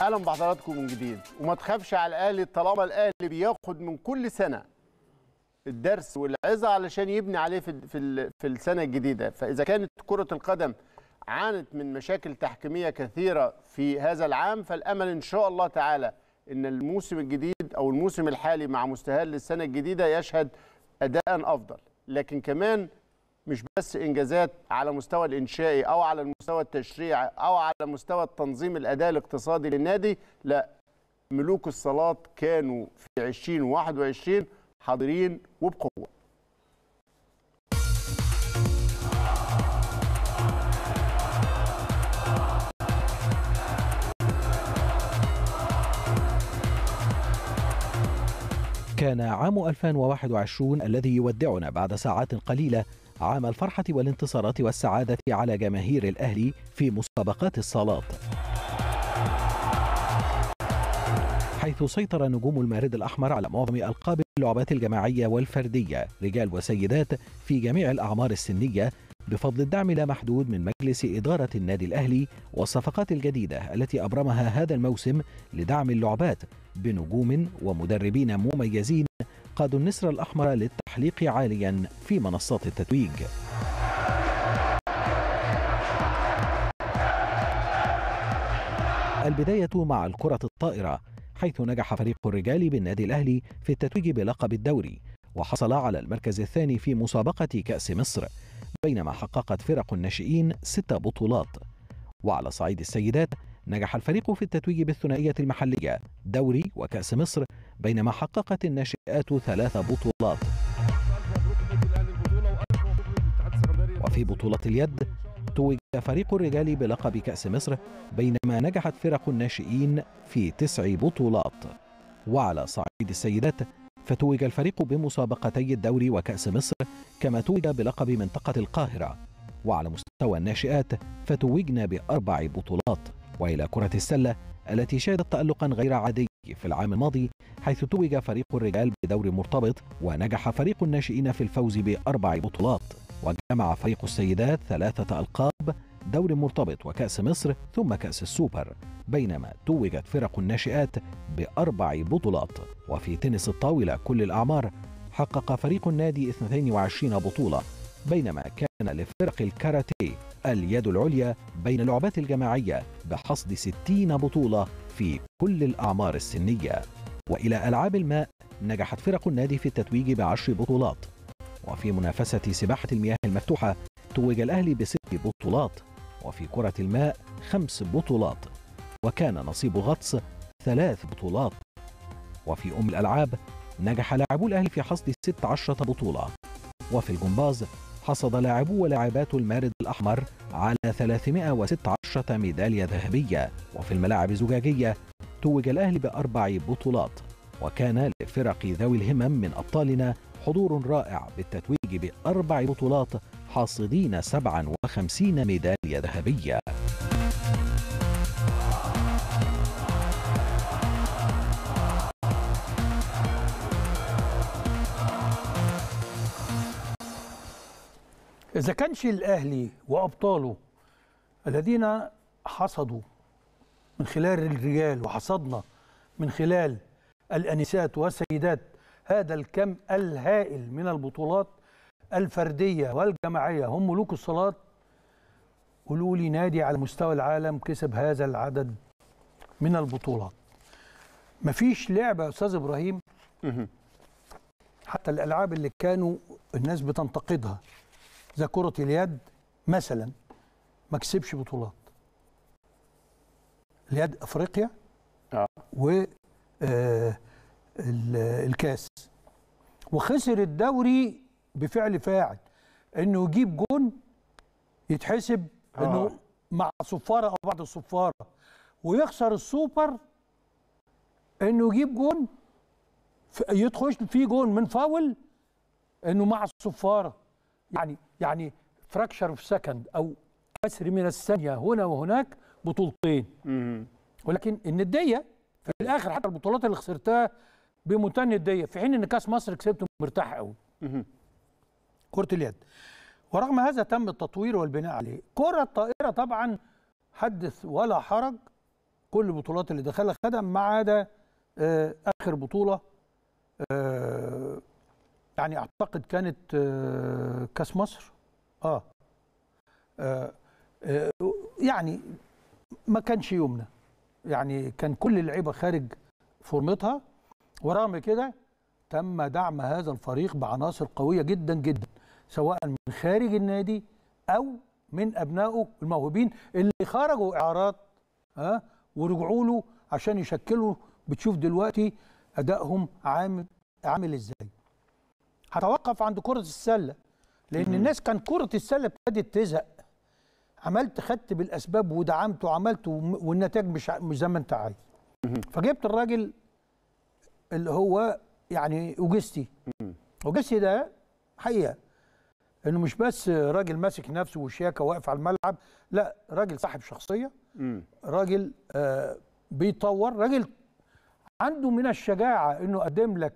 اهلا بحضراتكم من جديد وما تخافش على الاهلي طالما الاهلي بياخد من كل سنه الدرس والعظه علشان يبني عليه في في في السنه الجديده فاذا كانت كره القدم عانت من مشاكل تحكيميه كثيره في هذا العام فالامل ان شاء الله تعالى ان الموسم الجديد او الموسم الحالي مع مستهل السنه الجديده يشهد اداء افضل لكن كمان مش بس انجازات على مستوى الانشائي او على المستوى التشريعي او على مستوى التنظيم الاداء الاقتصادي للنادي لا ملوك الصالات كانوا في 2021 حاضرين وبقوه كان عام 2021 الذي يودعنا بعد ساعات قليلة عام الفرحة والانتصارات والسعادة على جماهير الأهلي في مسابقات الصالات حيث سيطر نجوم المارد الأحمر على معظم ألقاب اللعبات الجماعية والفردية رجال وسيدات في جميع الأعمار السنية بفضل الدعم لا محدود من مجلس إدارة النادي الأهلي والصفقات الجديدة التي أبرمها هذا الموسم لدعم اللعبات بنجوم ومدربين مميزين قادوا النسر الأحمر للتعليم التحليق عاليا في منصات التتويج البداية مع الكرة الطائرة حيث نجح فريق الرجال بالنادي الأهلي في التتويج بلقب الدوري وحصل على المركز الثاني في مسابقة كأس مصر بينما حققت فرق الناشئين ست بطولات وعلى صعيد السيدات نجح الفريق في التتويج بالثنائية المحلية دوري وكأس مصر بينما حققت الناشئات ثلاث بطولات وفي بطولة اليد توج فريق الرجال بلقب كأس مصر بينما نجحت فرق الناشئين في تسع بطولات وعلى صعيد السيدات فتوج الفريق بمسابقتي الدوري وكأس مصر كما توج بلقب منطقة القاهرة وعلى مستوى الناشئات فتوجنا بأربع بطولات وإلى كرة السلة التي شهدت تألقا غير عادي في العام الماضي حيث توج فريق الرجال بدور مرتبط ونجح فريق الناشئين في الفوز بأربع بطولات وجمع فريق السيدات ثلاثة ألقاب دوري مرتبط وكأس مصر ثم كأس السوبر بينما توجت فرق الناشئات بأربع بطولات وفي تنس الطاولة كل الأعمار حقق فريق النادي 22 بطولة بينما كان لفرق الكاراتيه اليد العليا بين اللعبات الجماعية بحصد 60 بطولة في كل الأعمار السنية وإلى ألعاب الماء نجحت فرق النادي في التتويج بعشر بطولات وفي منافسة سباحة المياه المفتوحة توج الأهلي بست بطولات وفي كرة الماء خمس بطولات وكان نصيب غطس ثلاث بطولات وفي أم الألعاب نجح لاعبو الأهلي في حصد 16 بطولة وفي الجمباز حصد لاعبو ولاعبات المارد الأحمر على 316 ميدالية ذهبية وفي الملاعب الزجاجية توج الأهلي بأربع بطولات وكان لفرق ذوي الهمم من أبطالنا حضور رائع بالتتويج بأربع بطولات حاصدين 57 ميدالية ذهبية إذا كانش الأهلي وأبطاله الذين حصدوا من خلال الرجال وحصدنا من خلال الأنسات والسيدات هذا الكم الهائل من البطولات الفردية والجماعية هم ملوك الصلاة قولوا لي نادي على مستوى العالم كسب هذا العدد من البطولات مفيش لعبة يا أستاذ إبراهيم حتى الألعاب اللي كانوا الناس بتنتقدها زي كرة اليد مثلا ما كسبش بطولات اليد أفريقيا آه. و آه الكاس وخسر الدوري بفعل فاعل انه يجيب جون يتحسب آه. انه مع صفاره او بعد الصفاره ويخسر السوبر انه يجيب جون يدخل في جون من فاول انه مع الصفاره يعني يعني فراكشر في سكند او كسر من الثانيه هنا وهناك بطولتين ولكن النديه في الاخر حتى البطولات اللي خسرتها بمتن الضيق في حين ان كاس مصر كسبته مرتاح قوي كره اليد ورغم هذا تم التطوير والبناء عليه كره الطائره طبعا حدث ولا حرج كل البطولات اللي دخلها خدها ما عدا آه، اخر بطوله آه، يعني اعتقد كانت آه، كاس مصر آه, آه, آه يعني ما كانش يومنا يعني كان كل اللعيبه خارج فورمتها ورغم كده تم دعم هذا الفريق بعناصر قويه جدا جدا سواء من خارج النادي او من ابنائه الموهوبين اللي خرجوا اعارات ها آه، ورجعوا له عشان يشكلوا بتشوف دلوقتي ادائهم عامل عامل ازاي هتوقف عند كره السله لان الناس كان كره السله ابتدت تزهق عملت خدت بالاسباب ودعمت وعملت والنتائج مش مش زي ما انت عايز فجبت الراجل اللي هو يعني اوجستي اوجستي ده حقيقه انه مش بس راجل ماسك نفسه وشياكه واقف على الملعب لا راجل صاحب شخصيه راجل آه بيطور راجل عنده من الشجاعه انه قدم لك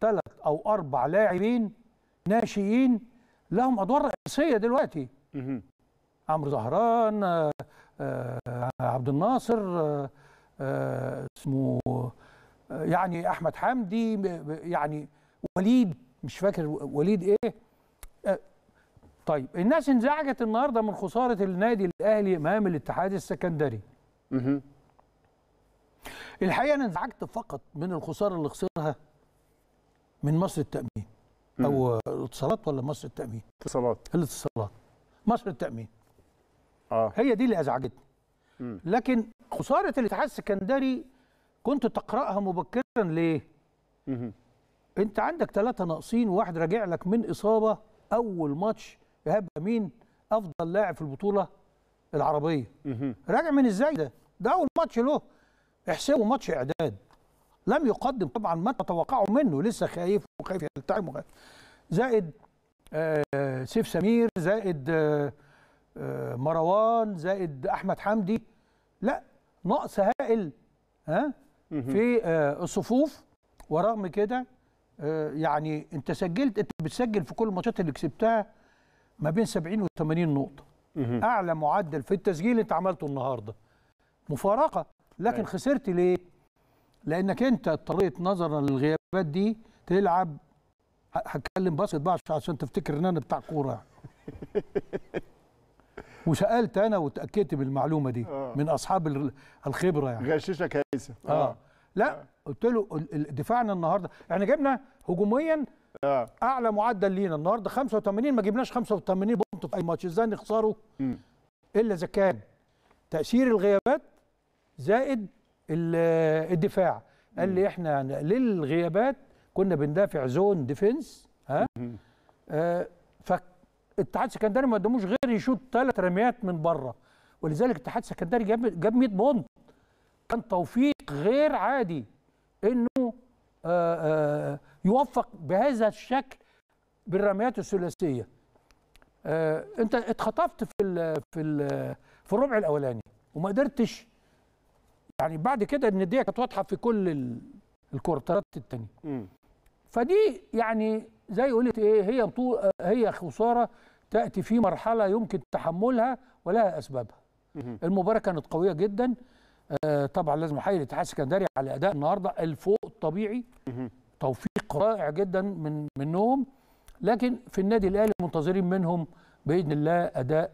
ثلاث او اربع لاعبين ناشئين لهم ادوار رئيسيه دلوقتي عمرو زهران آه آه عبد الناصر آه, آه، اسمه يعني احمد حمدي يعني وليد مش فاكر وليد ايه أه، طيب الناس انزعجت النهارده من خساره النادي الاهلي امام الاتحاد السكندري الحقيقه انا انزعجت فقط من الخساره اللي خسرها من مصر التامين او الاتصالات ولا مصر التامين اتصالات الاتصالات مصر التامين اه هي دي اللي ازعجتني لكن خساره الاتحاد السكندري كنت تقراها مبكرا ليه انت عندك ثلاثه ناقصين واحد راجع لك من اصابه اول ماتش ايهاب امين افضل لاعب في البطوله العربيه راجع من ازاي ده ده اول ماتش له احسبه ماتش اعداد لم يقدم طبعا ما تتوقعه منه لسه خايف وخايف يلتعب زائد آه سيف سمير زائد آه, آه، مروان زائد احمد حمدي لا نقص هائل ها في الصفوف آه، ورغم كده آه، يعني انت سجلت انت بتسجل في كل الماتشات اللي كسبتها ما بين 70 و80 نقطه اعلى معدل في التسجيل انت عملته النهارده مفارقه لكن أيوة. خسرت ليه لانك انت اضطريت نظرا للغيابات دي تلعب هتكلم باسكت بقى عشان تفتكر ان انا بتاع كوره وسالت انا وتاكدت بالمعلومه دي آه. من اصحاب الخبره يعني غششك هيثم آه. اه لا آه. قلت له دفاعنا النهارده احنا جبنا هجوميا آه. اعلى معدل لينا النهارده 85 ما جبناش 85 بونت في اي ماتش ازاي نخسره م. الا اذا كان تاثير الغيابات زائد الدفاع قال لي احنا للغيابات كنا بندافع زون ديفنس ها آه فك الاتحاد السكندري ما قدموش غير يشوط ثلاث رميات من بره ولذلك الاتحاد السكندري جاب جاب 100 بونت كان توفيق غير عادي انه آآ آه، آآ آه، يوفق بهذا الشكل بالرميات الثلاثيه آه، انت اتخطفت في الـ في الـ في الربع الاولاني وما قدرتش يعني بعد كده النديه كانت واضحه في كل الكورترات الثانيه فدي يعني زي قلت ايه هي بطوله هي خساره تاتي في مرحله يمكن تحملها ولها اسبابها المباراه كانت قويه جدا آه طبعا لازم احيي الاتحاد السكندري على اداء النهارده الفوق الطبيعي توفيق رائع جدا من منهم لكن في النادي الاهلي منتظرين منهم باذن الله اداء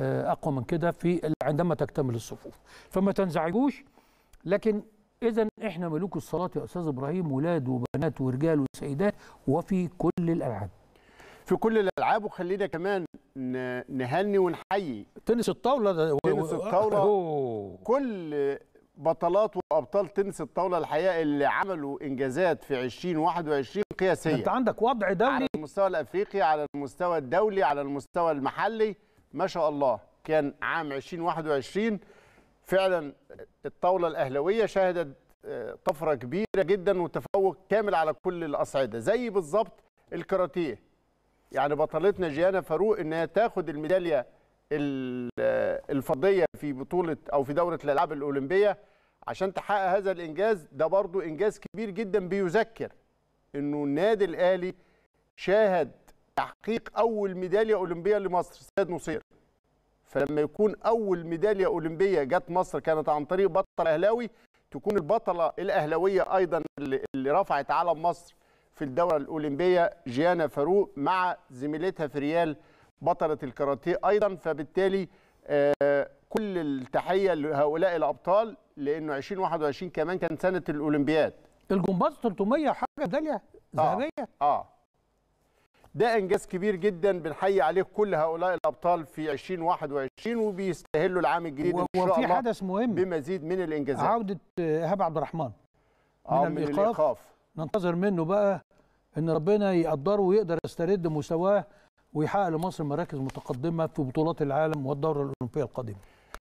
آه اقوى من كده في عندما تكتمل الصفوف فما تنزعجوش لكن إذا إحنا ملوك الصلاة يا أستاذ إبراهيم ولاد وبنات ورجال وسيدات وفي كل الألعاب في كل الألعاب وخلينا كمان نهني ونحيي تنس الطاولة ده تنس الطاولة أوه. كل بطلات وابطال تنس الطاوله الحقيقه اللي عملوا انجازات في 2021 قياسيه انت عندك وضع دولي على المستوى الافريقي على المستوى الدولي على المستوى المحلي ما شاء الله كان عام 2021 فعلا الطاوله الاهلاويه شهدت آه، طفره كبيره جدا وتفوق كامل على كل الاصعده زي بالظبط الكاراتيه يعني بطلتنا جيانا فاروق انها تاخد الميداليه آه، الفضيه في بطوله او في دوره الالعاب الاولمبيه عشان تحقق هذا الانجاز ده برضو انجاز كبير جدا بيذكر انه النادي الاهلي شاهد تحقيق اول ميداليه اولمبيه لمصر سيد نصير فلما يكون اول ميداليه اولمبيه جت مصر كانت عن طريق بطل اهلاوي تكون البطله الاهلاويه ايضا اللي رفعت علم مصر في الدوره الاولمبيه جيانا فاروق مع زميلتها في ريال بطله الكاراتيه ايضا فبالتالي آه، كل التحيه لهؤلاء الابطال لانه 2021 كمان كان سنه الاولمبياد الجمباز 300 حاجه ميداليه آه، ذهبيه اه, آه. ده انجاز كبير جدا بنحيي عليه كل هؤلاء الابطال في 2021 وبيستاهلوا العام الجديد ان شاء الله وفي حدث مهم بمزيد من الانجازات عوده ايهاب عبد الرحمن آه، من, من الإيقاف, الايقاف ننتظر منه بقى ان ربنا يقدره ويقدر يسترد مستواه ويحقق لمصر مراكز متقدمه في بطولات العالم والدوره الاولمبيه القادمه